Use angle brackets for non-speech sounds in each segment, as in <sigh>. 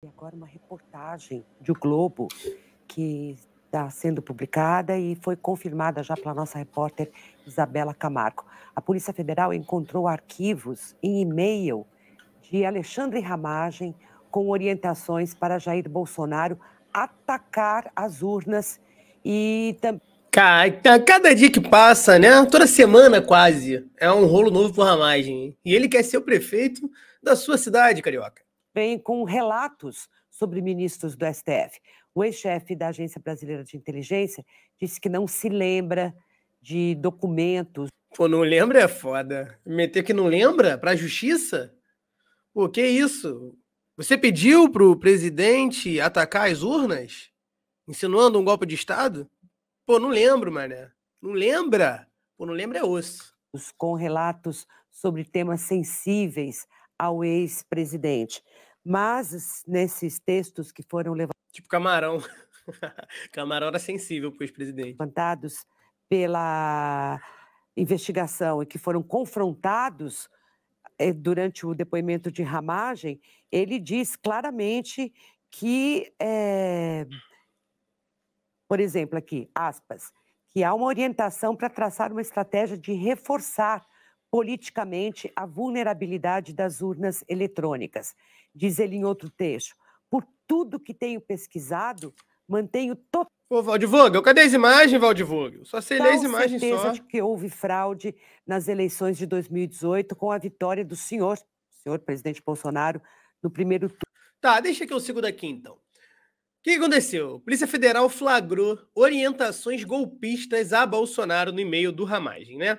E agora uma reportagem do Globo que está sendo publicada e foi confirmada já pela nossa repórter Isabela Camargo. A Polícia Federal encontrou arquivos em e-mail de Alexandre Ramagem com orientações para Jair Bolsonaro atacar as urnas e também Cada dia que passa, né? Toda semana quase. É um rolo novo por Ramagem. E ele quer ser o prefeito da sua cidade, carioca vem com relatos sobre ministros do STF. O ex-chefe da Agência Brasileira de Inteligência disse que não se lembra de documentos. Pô, não lembra é foda. Meter que não lembra para a justiça? Pô, que isso? Você pediu para o presidente atacar as urnas? Insinuando um golpe de Estado? Pô, não lembro, mané. Não lembra? Pô, não lembra é osso. Com relatos sobre temas sensíveis ao ex-presidente. Mas nesses textos que foram levantados. Tipo camarão. <laughs> camarão era sensível para o ex-presidente. Levantados pela investigação e que foram confrontados eh, durante o depoimento de Ramagem, ele diz claramente que, eh, por exemplo, aqui, aspas, que há uma orientação para traçar uma estratégia de reforçar politicamente a vulnerabilidade das urnas eletrônicas. Diz ele em outro texto. Por tudo que tenho pesquisado, mantenho total. Ô, Valdivogel, cadê as imagens, Valdivogel? Só sei ler as imagens certeza só. de que houve fraude nas eleições de 2018 com a vitória do senhor, senhor presidente Bolsonaro, no primeiro turno. Tá, deixa que eu sigo daqui então. O que aconteceu? Polícia Federal flagrou orientações golpistas a Bolsonaro no e-mail do Ramagem, né?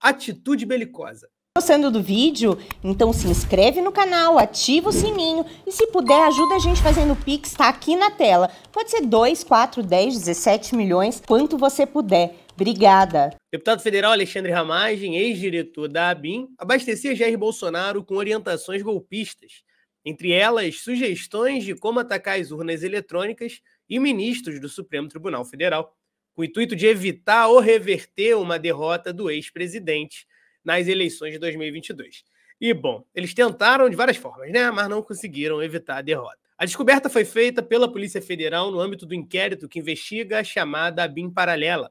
Atitude Belicosa. Gostando do vídeo? Então se inscreve no canal, ativa o sininho e se puder ajuda a gente fazendo o Pix, tá aqui na tela. Pode ser 2, 4, 10, 17 milhões, quanto você puder. Obrigada. Deputado federal Alexandre Ramagem, ex-diretor da ABIN, abastecia Jair Bolsonaro com orientações golpistas. Entre elas, sugestões de como atacar as urnas eletrônicas e ministros do Supremo Tribunal Federal com o intuito de evitar ou reverter uma derrota do ex-presidente nas eleições de 2022. E, bom, eles tentaram de várias formas, né? Mas não conseguiram evitar a derrota. A descoberta foi feita pela Polícia Federal no âmbito do inquérito que investiga a chamada BIM paralela.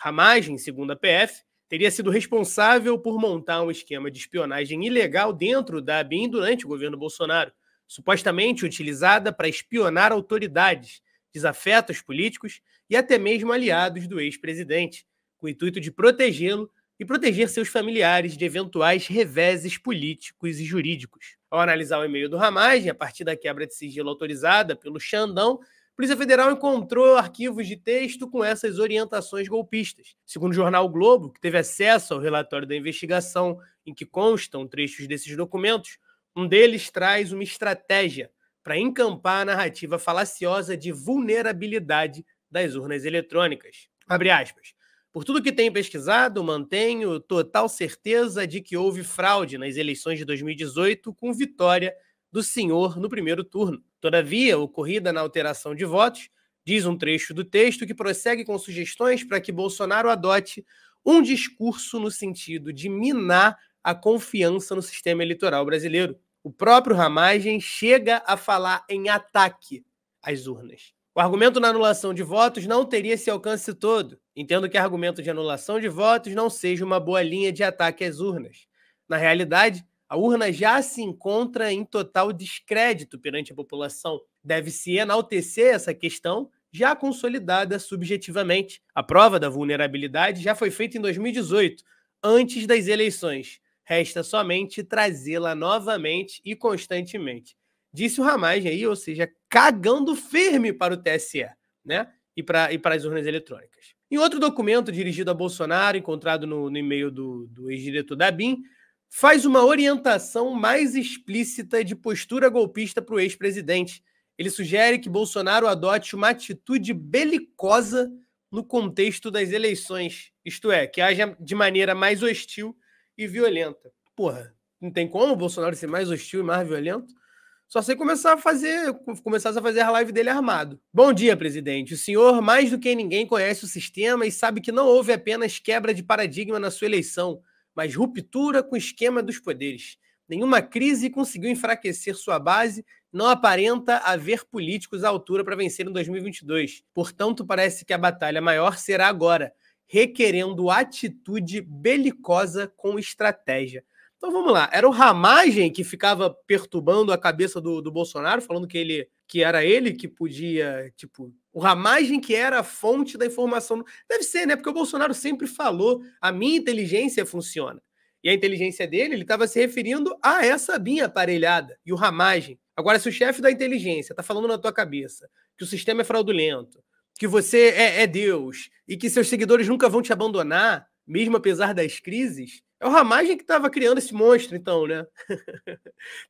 Ramagem, segundo a PF, teria sido responsável por montar um esquema de espionagem ilegal dentro da BIM durante o governo Bolsonaro, supostamente utilizada para espionar autoridades, desafetos políticos e até mesmo aliados do ex-presidente, com o intuito de protegê-lo e proteger seus familiares de eventuais reveses políticos e jurídicos. Ao analisar o e-mail do Ramagem, a partir da quebra de sigilo autorizada pelo Xandão, a Polícia Federal encontrou arquivos de texto com essas orientações golpistas. Segundo o jornal o Globo, que teve acesso ao relatório da investigação em que constam trechos desses documentos, um deles traz uma estratégia para encampar a narrativa falaciosa de vulnerabilidade das urnas eletrônicas. Abre aspas. Por tudo que tenho pesquisado, mantenho total certeza de que houve fraude nas eleições de 2018 com vitória do senhor no primeiro turno. Todavia, ocorrida na alteração de votos, diz um trecho do texto que prossegue com sugestões para que Bolsonaro adote um discurso no sentido de minar a confiança no sistema eleitoral brasileiro o próprio Ramagem chega a falar em ataque às urnas. O argumento na anulação de votos não teria esse alcance todo. Entendo que argumento de anulação de votos não seja uma boa linha de ataque às urnas. Na realidade, a urna já se encontra em total descrédito perante a população. Deve-se enaltecer essa questão já consolidada subjetivamente. A prova da vulnerabilidade já foi feita em 2018, antes das eleições. Resta somente trazê-la novamente e constantemente. Disse o Ramagem aí, ou seja, cagando firme para o TSE, né? E para, e para as urnas eletrônicas. Em outro documento dirigido a Bolsonaro, encontrado no, no e-mail do, do ex-diretor da BIM, faz uma orientação mais explícita de postura golpista para o ex-presidente. Ele sugere que Bolsonaro adote uma atitude belicosa no contexto das eleições, isto é, que haja de maneira mais hostil e violenta. Porra, não tem como o Bolsonaro ser mais hostil e mais violento. Só sei começar a fazer, começar a fazer a live dele armado. Bom dia, presidente. O senhor, mais do que ninguém, conhece o sistema e sabe que não houve apenas quebra de paradigma na sua eleição, mas ruptura com o esquema dos poderes. Nenhuma crise conseguiu enfraquecer sua base, não aparenta haver políticos à altura para vencer em 2022. Portanto, parece que a batalha maior será agora, requerendo atitude belicosa com estratégia. Então vamos lá, era o Ramagem que ficava perturbando a cabeça do, do Bolsonaro, falando que ele que era ele que podia, tipo, o Ramagem que era a fonte da informação. Deve ser, né? Porque o Bolsonaro sempre falou, a minha inteligência funciona. E a inteligência dele, ele estava se referindo a essa minha aparelhada e o Ramagem. Agora, se o chefe da inteligência está falando na tua cabeça que o sistema é fraudulento, que você é, é Deus e que seus seguidores nunca vão te abandonar, mesmo apesar das crises, é o Ramagem que estava criando esse monstro, então, né? <laughs>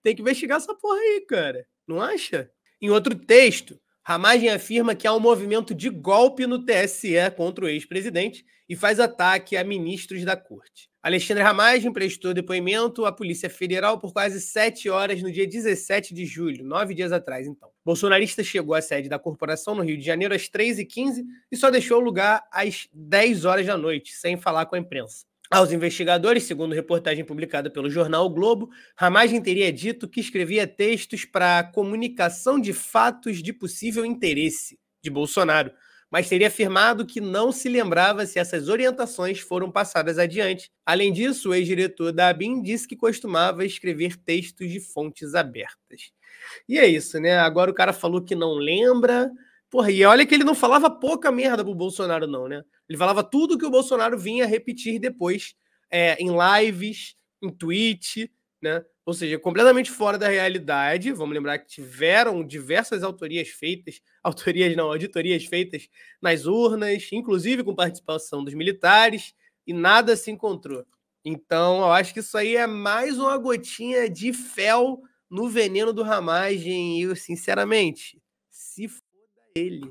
Tem que investigar essa porra aí, cara. Não acha? Em outro texto, Ramagem afirma que há um movimento de golpe no TSE contra o ex-presidente e faz ataque a ministros da corte. Alexandre Ramage emprestou depoimento à Polícia Federal por quase sete horas no dia 17 de julho, nove dias atrás, então. Bolsonarista chegou à sede da corporação no Rio de Janeiro às 3h15 e só deixou o lugar às 10 horas da noite, sem falar com a imprensa. Aos investigadores, segundo reportagem publicada pelo jornal o Globo, Ramagem teria dito que escrevia textos para comunicação de fatos de possível interesse de Bolsonaro, mas teria afirmado que não se lembrava se essas orientações foram passadas adiante. Além disso, o ex-diretor da ABIN disse que costumava escrever textos de fontes abertas. E é isso, né? Agora o cara falou que não lembra. Porra, e olha que ele não falava pouca merda pro Bolsonaro, não, né? Ele falava tudo que o Bolsonaro vinha repetir depois, é, em lives, em tweet, né? ou seja, completamente fora da realidade. Vamos lembrar que tiveram diversas autorias feitas, <laughs> autorias não, auditorias feitas nas urnas, inclusive com participação dos militares, e nada se encontrou. Então, eu acho que isso aí é mais uma gotinha de fel no veneno do Ramagem. E eu, sinceramente, se foda ele.